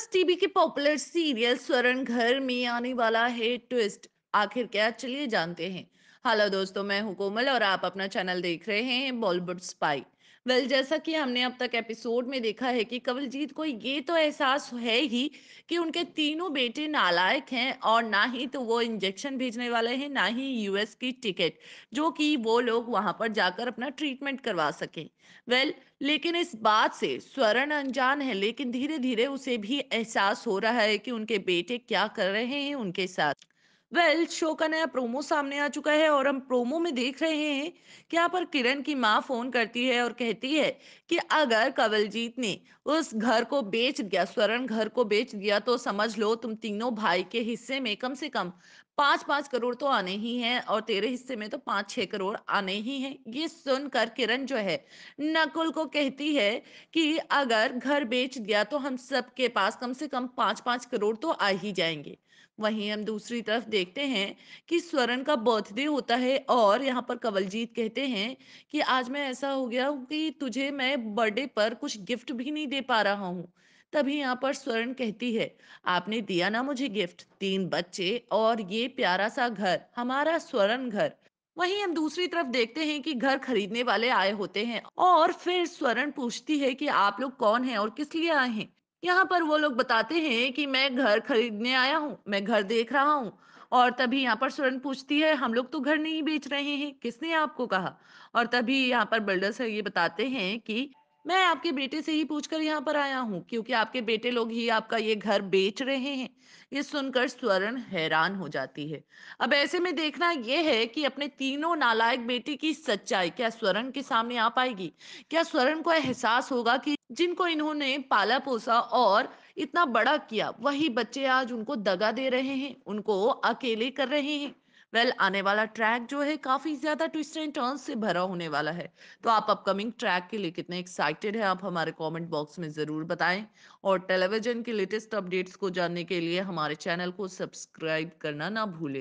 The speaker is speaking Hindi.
प्लस टीवी के पॉपुलर सीरियल स्वर्ण घर में आने वाला है ट्विस्ट आखिर क्या चलिए जानते हैं हेलो दोस्तों मैं हूं कोमल और आप अपना चैनल देख रहे हैं बॉलीवुड स्पाई वेल जैसा कि हमने अब तक एपिसोड में देखा है कि कवलजीत को ये तो एहसास है ही कि उनके तीनों बेटे नालायक हैं और ना ही तो वो इंजेक्शन भेजने वाले हैं ना ही यूएस की टिकट जो कि वो लोग वहां पर जाकर अपना ट्रीटमेंट करवा सकें वेल well, लेकिन इस बात से स्वर्ण अनजान है लेकिन धीरे धीरे उसे भी एहसास हो रहा है कि उनके बेटे क्या कर रहे हैं उनके साथ वेल शो का नया प्रोमो सामने आ चुका है और हम प्रोमो में देख रहे हैं कि यहाँ पर किरण की माँ फोन करती है और कहती है कि अगर कवलजीत ने उस घर को बेच दिया स्वर्ण घर को बेच दिया तो समझ लो तुम तीनों भाई के हिस्से में कम से कम पांच पांच करोड़ तो आने ही हैं और तेरे हिस्से में तो पांच छह करोड़ आने ही हैं ये सुनकर किरण जो है नकुल को कहती है कि अगर घर बेच दिया तो हम सबके पास कम से कम पांच पांच करोड़ तो आ ही जाएंगे वहीं हम दूसरी तरफ देख देखते हैं कि स्वर्ण का बर्थडे होता है और यहाँ पर कवलजीत कहते हैं कि आज मैं ऐसा हो गया हूँ कि तुझे मैं बर्थडे पर कुछ गिफ्ट भी नहीं दे पा रहा हूँ तभी यहाँ पर स्वर्ण कहती है आपने दिया ना मुझे गिफ्ट तीन बच्चे और ये प्यारा सा घर हमारा स्वर्ण घर वहीं हम दूसरी तरफ देखते हैं कि घर खरीदने वाले आए होते हैं और फिर स्वर्ण पूछती है कि आप लोग कौन हैं और किस लिए आए हैं यहाँ पर वो लोग बताते हैं कि मैं घर खरीदने आया हूँ मैं घर देख रहा हूँ और तभी यहाँ पर सुरन पूछती है हम लोग तो घर नहीं बेच रहे हैं किसने आपको कहा और तभी यहाँ पर बिल्डर्स ये बताते हैं कि मैं आपके बेटे से ही पूछकर यहाँ पर आया हूँ क्योंकि आपके बेटे लोग ही आपका ये घर बेच रहे हैं ये सुनकर स्वर्ण हैरान हो जाती है अब ऐसे में देखना यह है कि अपने तीनों नालायक बेटी की सच्चाई क्या स्वर्ण के सामने आ पाएगी क्या स्वर्ण को एहसास होगा कि जिनको इन्होंने पाला पोसा और इतना बड़ा किया वही बच्चे आज उनको दगा दे रहे हैं उनको अकेले कर रहे हैं वेल well, आने वाला ट्रैक जो है काफी ज्यादा ट्विस्ट एंड टर्न से भरा होने वाला है तो आप अपकमिंग ट्रैक के लिए कितने एक्साइटेड हैं आप हमारे कमेंट बॉक्स में जरूर बताएं और टेलीविजन के लेटेस्ट अपडेट्स को जानने के लिए हमारे चैनल को सब्सक्राइब करना ना भूलें